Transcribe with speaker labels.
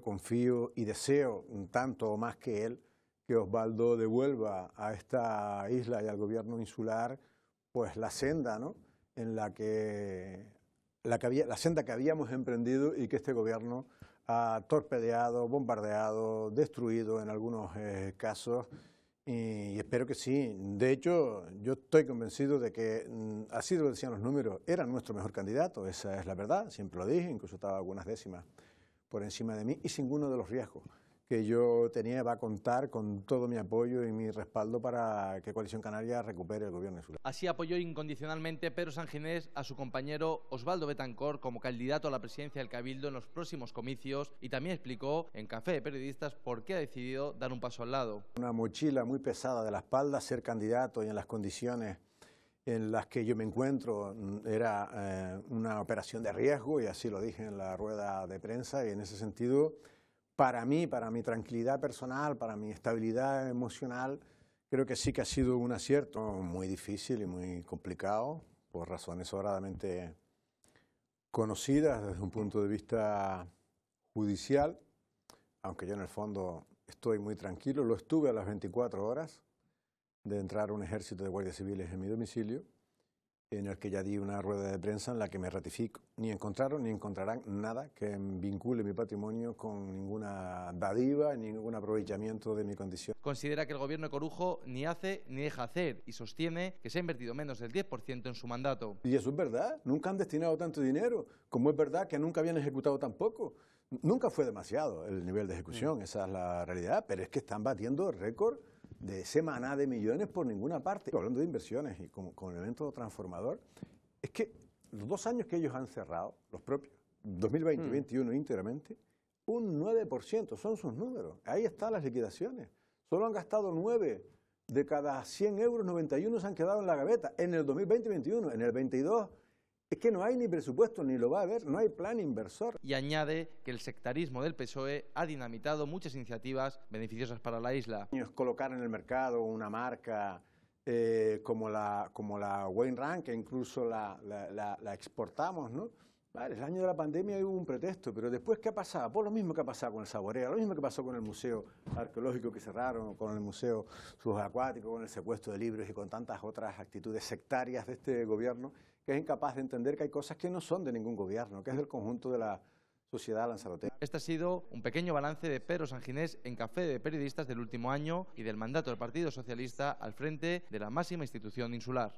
Speaker 1: confío y deseo, tanto o más que él, que Osvaldo devuelva a esta isla y al gobierno insular pues la senda, ¿no? En la que, la, la senda que habíamos emprendido y que este gobierno ha torpedeado, bombardeado, destruido en algunos eh, casos y, espero que sí. De hecho, yo estoy convencido de que, mm, así lo decían los números, era nuestro mejor candidato, esa es la verdad, siempre lo dije, incluso estaba algunas décimas por encima de mí y sin ninguno de los riesgos que yo tenía va a contar con todo mi apoyo y mi respaldo para que Coalición Canaria recupere el gobierno insular.
Speaker 2: Así apoyó incondicionalmente Pedro Sanginés a su compañero Osvaldo Betancor como candidato a la presidencia del Cabildo en los próximos comicios y también explicó en Café de Periodistas por qué ha decidido dar un paso al lado.
Speaker 1: Una mochila muy pesada de la espalda, ser candidato y en las condiciones en las que yo me encuentro mm, era eh, una operación de riesgo, y así lo dije en la rueda de prensa, y en ese sentido, para mí, para mi tranquilidad personal, para mi estabilidad emocional, creo que sí que ha sido un acierto muy difícil y muy complicado, por razones sobradamente conocidas desde un punto de vista judicial, aunque yo en el fondo estoy muy tranquilo, lo estuve a las 24 horas, de entrar un ejército de guardias civiles en mi domicilio, en el que ya di una rueda de prensa en la que me ratifico. Ni encontraron ni encontrarán nada que vincule mi patrimonio con ninguna dadiva, ni ningún aprovechamiento de mi condición.
Speaker 2: Considera que el gobierno de Corujo ni hace ni deja hacer y sostiene que se ha invertido menos del 10% en su mandato.
Speaker 1: Y eso es verdad, nunca han destinado tanto dinero, como es verdad que nunca habían ejecutado tan poco... Nunca fue demasiado el nivel de ejecución, mm. esa es la realidad, pero es que están batiendo récord de semana de millones por ninguna parte. Hablando de inversiones y con, el evento transformador, es que los dos años que ellos han cerrado, los propios, 2020 y 2021 mm. íntegramente, un 9%, son sus números. Ahí están las liquidaciones. Solo han gastado 9 de cada 100 euros, 91 se han quedado en la gaveta en el 2020 2021. En el 22 es que no hay ni presupuesto, ni lo va a haber, no hay plan inversor.
Speaker 2: Y añade que el sectarismo del PSOE ha dinamitado muchas iniciativas beneficiosas para la isla. Es colocar en el
Speaker 1: mercado una marca eh, como, la, como la Wayne Rank, que incluso la, la exportamos, ¿no? el año de la pandemia hubo un pretexto, pero después, ¿qué ha pasado? Pues lo mismo que ha pasado con el Saborea, lo mismo que pasó con el Museo Arqueológico que cerraron, con el Museo Subacuático, con el secuestro de libros y con tantas otras actitudes sectarias de este gobierno, que es incapaz de entender que hay cosas que no son de ningún gobierno, que es del conjunto de la sociedad lanzaroteña.
Speaker 2: Este ha sido un pequeño balance de Pedro Sanginés en Café de Periodistas del último año y del mandato del Partido Socialista al frente de la máxima institución insular.